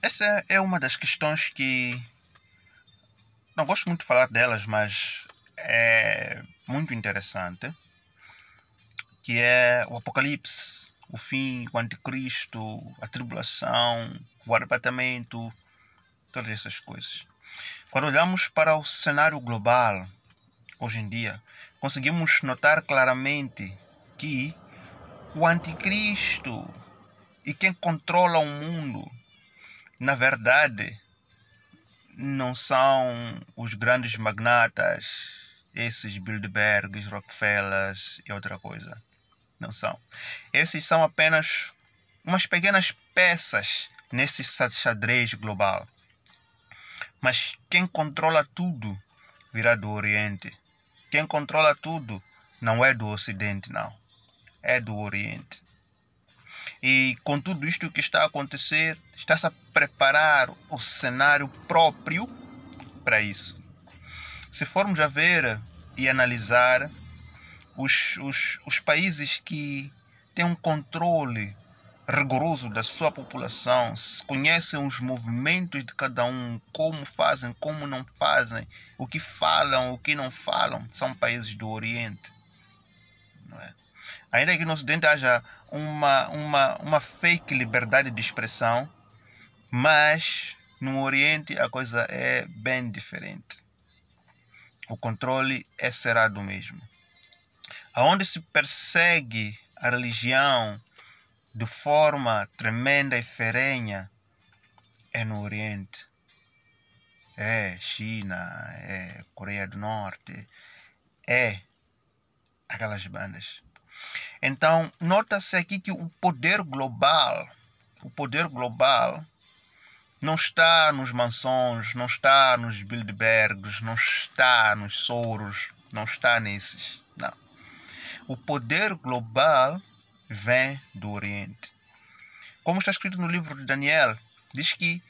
Essa é, é uma das questões que não gosto muito de falar delas, mas é muito interessante, que é o Apocalipse, o fim, o anticristo, a tribulação, o arrebatamento, todas essas coisas. Quando olhamos para o cenário global hoje em dia, conseguimos notar claramente que o anticristo e quem controla o mundo na verdade, não são os grandes magnatas, esses Bilderbergs, Rockefellers e outra coisa. Não são. Esses são apenas umas pequenas peças nesse xadrez global. Mas quem controla tudo virá do Oriente. Quem controla tudo não é do Ocidente, não. É do Oriente. E com tudo isto que está a acontecer, está-se a preparar o cenário próprio para isso. Se formos a ver e analisar os, os, os países que têm um controle rigoroso da sua população, conhecem os movimentos de cada um, como fazem, como não fazem, o que falam, o que não falam, são países do Oriente. Não é? Ainda que no Ocidente haja uma, uma, uma fake liberdade de expressão, mas no Oriente a coisa é bem diferente. O controle é cerrado mesmo. Aonde se persegue a religião de forma tremenda e ferrenha é no Oriente. É China, é Coreia do Norte, é aquelas bandas. Então, nota-se aqui que o poder global, o poder global não está nos mansões, não está nos Bilderbergs, não está nos Soros, não está nesses, não. O poder global vem do Oriente. Como está escrito no livro de Daniel, diz que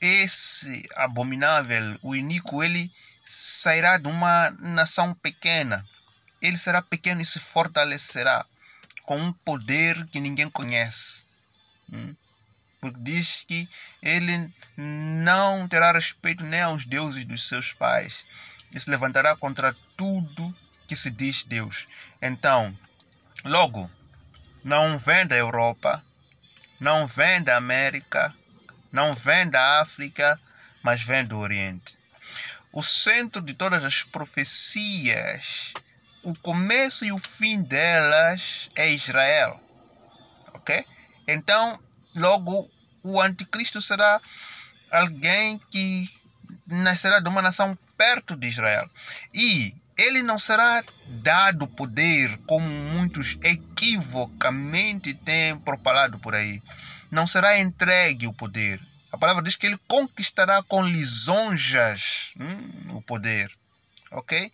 esse abominável, o iníquo, ele sairá de uma nação pequena, ele será pequeno e se fortalecerá com um poder que ninguém conhece. Hum? Porque diz que ele não terá respeito nem aos deuses dos seus pais e se levantará contra tudo que se diz Deus. Então, logo, não vem da Europa, não vem da América, não vem da África, mas vem do Oriente. O centro de todas as profecias o começo e o fim delas é Israel. Ok? Então, logo, o anticristo será alguém que nascerá de uma nação perto de Israel. E ele não será dado poder como muitos equivocamente têm propalado por aí. Não será entregue o poder. A palavra diz que ele conquistará com lisonjas hum, o poder. Ok?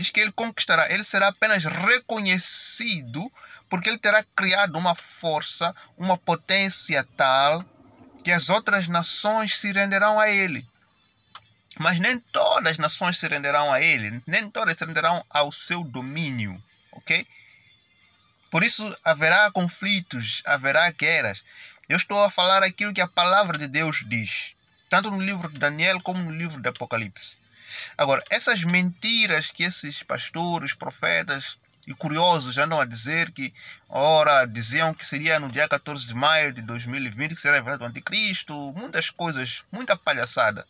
diz que ele conquistará, ele será apenas reconhecido porque ele terá criado uma força, uma potência tal que as outras nações se renderão a ele. Mas nem todas as nações se renderão a ele, nem todas se renderão ao seu domínio, ok? Por isso haverá conflitos, haverá guerras. Eu estou a falar aquilo que a palavra de Deus diz, tanto no livro de Daniel como no livro do Apocalipse. Agora, essas mentiras que esses pastores, profetas e curiosos já a dizer que, ora, diziam que seria no dia 14 de maio de 2020 que será verdade o anticristo, muitas coisas, muita palhaçada.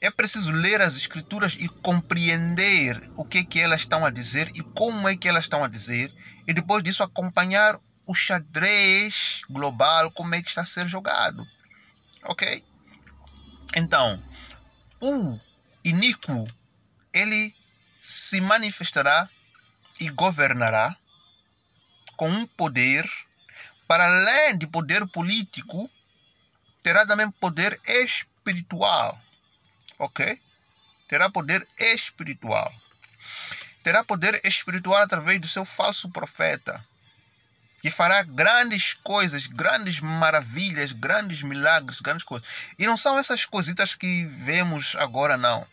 É preciso ler as escrituras e compreender o que que elas estão a dizer e como é que elas estão a dizer, e depois disso acompanhar o xadrez global, como é que está a ser jogado. OK? Então, o iníquo, ele se manifestará e governará com um poder, para além de poder político, terá também poder espiritual. Ok? Terá poder espiritual. Terá poder espiritual através do seu falso profeta que fará grandes coisas, grandes maravilhas, grandes milagres, grandes coisas. E não são essas cositas que vemos agora, não.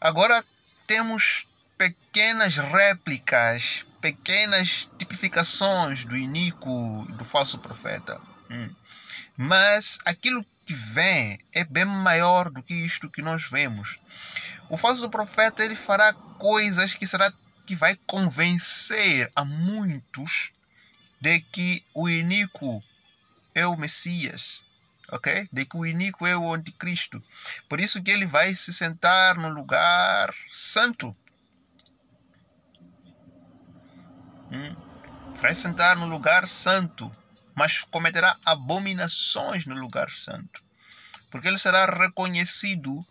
Agora temos pequenas réplicas, pequenas tipificações do iníquo, do falso profeta. Hum. Mas aquilo que vem é bem maior do que isto que nós vemos. O falso profeta ele fará coisas que será que vai convencer a muitos de que o iníquo é o Messias, ok? De que o iníquo é o anticristo. Por isso que ele vai se sentar no lugar santo. Hum? Vai sentar no lugar santo, mas cometerá abominações no lugar santo. Porque ele será reconhecido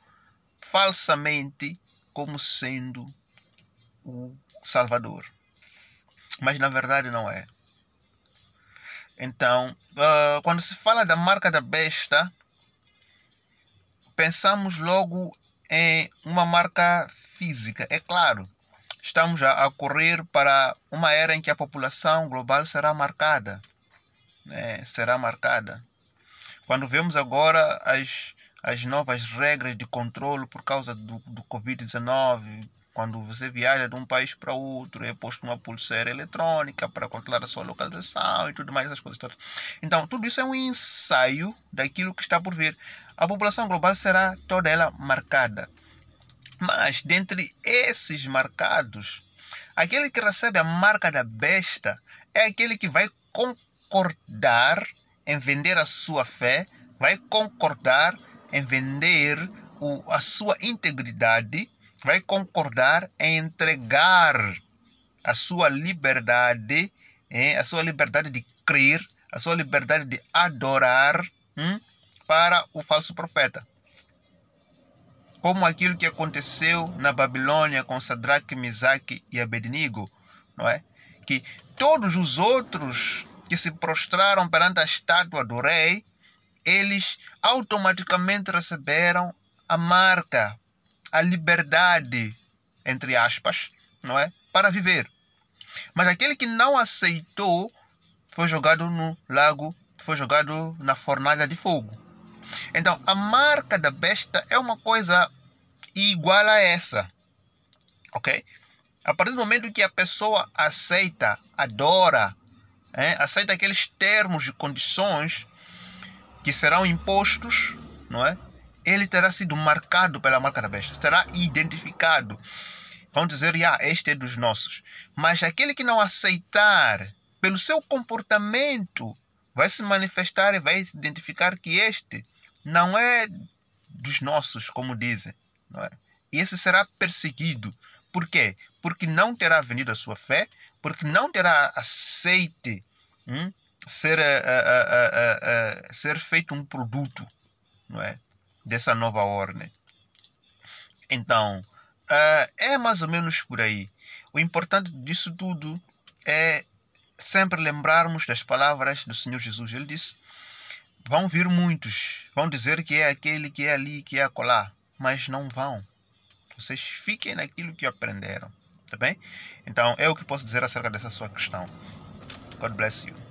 falsamente como sendo o Salvador. Mas na verdade não é. Então, uh, quando se fala da marca da besta, pensamos logo em uma marca física. É claro, estamos a, correr para uma era em que a população global será marcada. Né? Será marcada. Quando vemos agora as, as novas regras de controle por causa do, do Covid-19, quando você viaja de um país para outro, é posto uma pulseira eletrônica para controlar a sua localização e tudo mais, essas coisas todas. Então, tudo isso é um ensaio daquilo que está por vir. A população global será toda ela marcada. Mas, dentre esses marcados, aquele que recebe a marca da besta é aquele que vai concordar em vender a sua fé, vai concordar em vender o, a sua integridade vai concordar em entregar a sua liberdade, hein? a sua liberdade de crer, a sua liberdade de adorar hein? Hum, para o falso profeta. Como aquilo que aconteceu na Babilônia com Sadraque, Misaque e Abednego, não é? Que todos os outros que se prostraram perante a estátua do rei, eles automaticamente receberam a marca a liberdade, entre aspas, não é? Para viver. Mas aquele que não aceitou foi jogado no lago, foi jogado na fornalha de fogo. Então, a marca da besta é uma coisa igual a essa. Ok? A partir do momento que a pessoa aceita, adora, é, aceita aqueles termos e condições que serão impostos, não é? ele terá sido marcado pela marca da besta, terá identificado. Vão dizer, ah, este é dos nossos. Mas aquele que não aceitar, pelo seu comportamento, vai se manifestar e vai identificar que este não é dos nossos, como dizem. É? E esse será perseguido. Por quê? Porque não terá venido a sua fé, porque não terá aceite hum, ser, uh, uh, uh, ser feito um produto. Não é? dessa nova ordem. Então, uh, é mais ou menos por aí. O importante disso tudo é sempre lembrarmos das palavras do Senhor Jesus. Ele disse: Vão vir muitos, vão dizer que é aquele, que é ali, que é acolá, mas não vão. Vocês fiquem naquilo que aprenderam, tá bem? Então, é o que posso dizer acerca dessa sua questão. God bless you.